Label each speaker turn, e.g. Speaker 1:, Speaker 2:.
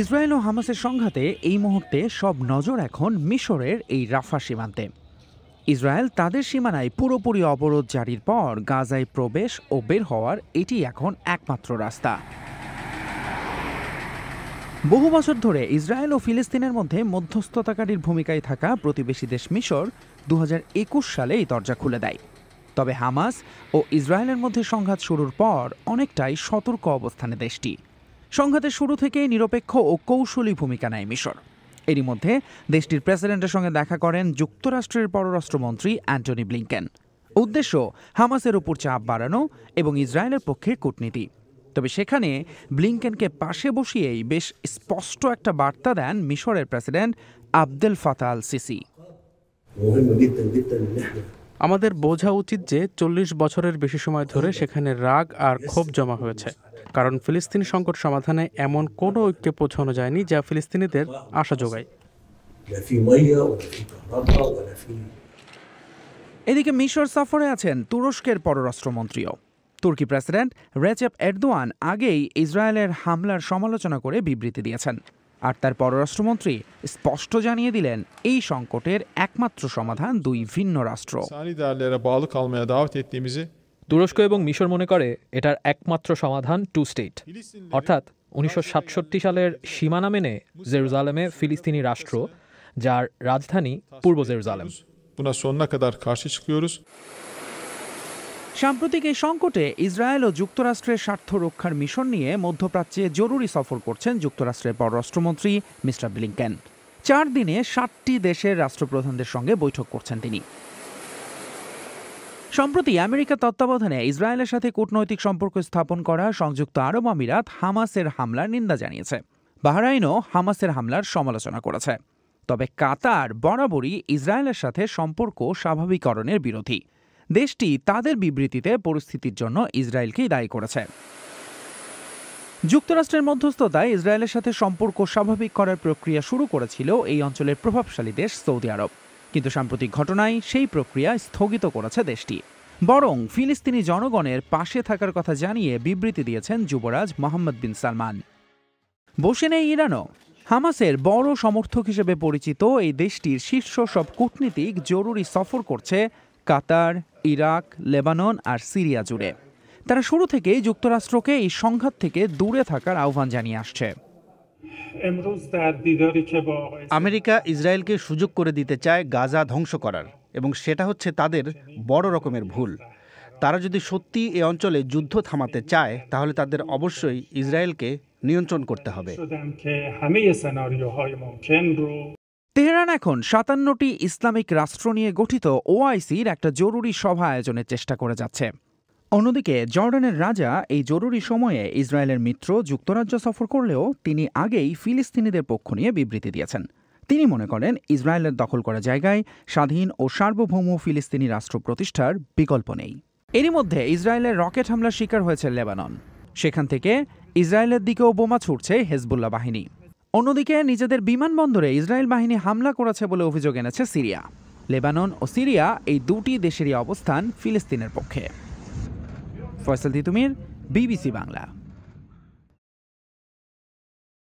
Speaker 1: Israel ও হামাসের সংঘাতে এই মুহূর্তে সব নজর এখন মিশরের এই রাফা সীমান্তে ইসরায়েল তাদের সীমানায় পুরোপুরি অবরোধ জারির পর গাজায় প্রবেশ ও বের হওয়ার এটি এখন একমাত্র রাস্তা বহু বছর ধরে ইসরায়েল ও ফিলিস্তিনের মধ্যে মধ্যস্থতাকারীর ভূমিকায় থাকা প্রতিবেশী দেশ মিশর দু সালে এই দরজা খুলে দেয় তবে হামাস ও ইসরায়েলের মধ্যে সংঘাত শুরুর পর অনেকটাই সতর্ক অবস্থানে দেশটি সংঘাতের শুরু থেকে নিরপেক্ষ ও কৌশলী ভূমিকা নেয় মিশর এরই মধ্যে দেশটির প্রেসিডেন্টের সঙ্গে দেখা করেন যুক্তরাষ্ট্রের পররাষ্ট্রমন্ত্রী অ্যান্টনি ব্লিংকেন উদ্দেশ্য হামাসের উপর চাপ বাড়ানো এবং ইসরায়েলের পক্ষে কূটনীতি তবে সেখানে ব্লিংকেনকে পাশে বসিয়েই বেশ স্পষ্ট একটা বার্তা দেন মিশরের প্রেসিডেন্ট আবদেল ফাতাল সিসি আমাদের বোঝা উচিত যে চল্লিশ বছরের বেশি সময় ধরে সেখানে রাগ আর ক্ষোভ জমা হয়েছে কারণ ফিলিস্তিন সংকট সমাধানে এমন কোনো ঐক্যে পৌঁছানো যায়নি যা ফিলিস্তিনিদের আশা যোগায় এদিকে মিশর সফরে আছেন তুরস্কের পররাষ্ট্রমন্ত্রীও তুর্কি প্রেসিডেন্ট রেচেপ এরদোয়ান আগেই ইসরায়েলের হামলার সমালোচনা করে বিবৃতি দিয়েছেন আর তার পররাষ্ট্রমন্ত্রী স্পষ্ট জানিয়ে দিলেন এই সংকটের একমাত্র সমাধান দুই ভিন্ন রাষ্ট্র তুরস্ক এবং মিশর মনে করে এটার একমাত্র সমাধান টু স্টেট অর্থাৎ উনিশশো সালের সীমানা মেনে জেরুজালেমে ফিলিস্তিনি রাষ্ট্র যার রাজধানী পূর্ব জেরুজালেম সাম্প্রতিক এই সংকটে ইসরায়েল ও যুক্তরাষ্ট্রের স্বার্থ রক্ষার মিশন নিয়ে মধ্যপ্রাচ্যে জরুরি সফর করছেন যুক্তরাষ্ট্রের পররাষ্ট্রমন্ত্রী মিস্টার ব্লিংকেন চার দিনে সাতটি দেশের রাষ্ট্রপ্রধানদের সঙ্গে বৈঠক করছেন তিনি সম্প্রতি আমেরিকা তত্ত্বাবধানে ইসরায়েলের সাথে কূটনৈতিক সম্পর্ক স্থাপন করা সংযুক্ত আরব আমিরাত হামাসের হামলার নিন্দা জানিয়েছে বাহরাইনও হামাসের হামলার সমালোচনা করেছে তবে কাতার বরাবরই ইসরায়েলের সাথে সম্পর্ক স্বাভাবিকরণের বিরোধী দেশটি তাদের বিবৃতিতে পরিস্থিতির জন্য ইসরায়েলকেই দায়ী করেছে যুক্তরাষ্ট্রের মধ্যস্থতায় ইসরায়েলের সাথে সম্পর্ক স্বাভাবিক করার প্রক্রিয়া শুরু করেছিল এই অঞ্চলের প্রভাবশালী দেশ সৌদি আরব কিন্তু সাম্প্রতিক ঘটনায় সেই প্রক্রিয়া স্থগিত করেছে দেশটি বরং ফিলিস্তিনি জনগণের পাশে থাকার কথা জানিয়ে বিবৃতি দিয়েছেন যুবরাজ মোহাম্মদ বিন সালমান বসে নেই ইরানও হামাসের বড় সমর্থক হিসেবে পরিচিত এই দেশটির শীর্ষ সব কূটনীতিক জরুরি সফর করছে কাতার ইরাক লেবানন আর সিরিয়া জুড়ে তারা শুরু থেকেই যুক্তরাষ্ট্রকে এই সংঘাত থেকে দূরে থাকার আহ্বান জানিয়ে আসছে আমেরিকা ইসরায়েলকে সুযোগ করে দিতে চায় গাজা ধ্বংস করার এবং সেটা হচ্ছে তাদের বড় রকমের ভুল তারা যদি সত্যি এ অঞ্চলে যুদ্ধ থামাতে চায় তাহলে তাদের অবশ্যই ইসরায়েলকে নিয়ন্ত্রণ করতে হবে এখন সাতান্নটি ইসলামিক রাষ্ট্র নিয়ে গঠিত ওআইসির একটা জরুরি সভা আয়োজনের চেষ্টা করে যাচ্ছে অন্যদিকে জর্ডানের রাজা এই জরুরি সময়ে ইসরায়েলের মিত্র যুক্তরাজ্য সফর করলেও তিনি আগেই ফিলিস্তিনিদের পক্ষ নিয়ে বিবৃতি দিয়েছেন তিনি মনে করেন ইসরায়েলের দখল করা জায়গায় স্বাধীন ও সার্বভৌম ফিলিস্তিনি রাষ্ট্র প্রতিষ্ঠার বিকল্প নেই এরই মধ্যে ইসরায়েলের রকেট হামলার শিকার হয়েছে লেবানন সেখান থেকে ইসরায়েলের দিকেও বোমা ছুটছে হেজবুল্লাহ বাহিনী অন্যদিকে নিজেদের বিমানবন্দরে ইসরায়েল বাহিনী হামলা করেছে বলে অভিযোগ এনেছে সিরিয়া লেবানন ও সিরিয়া এই দুটি দেশেরই অবস্থান ফিলিস্তিনের পক্ষে ফয়সাল তিতুমির বিবিসি বাংলা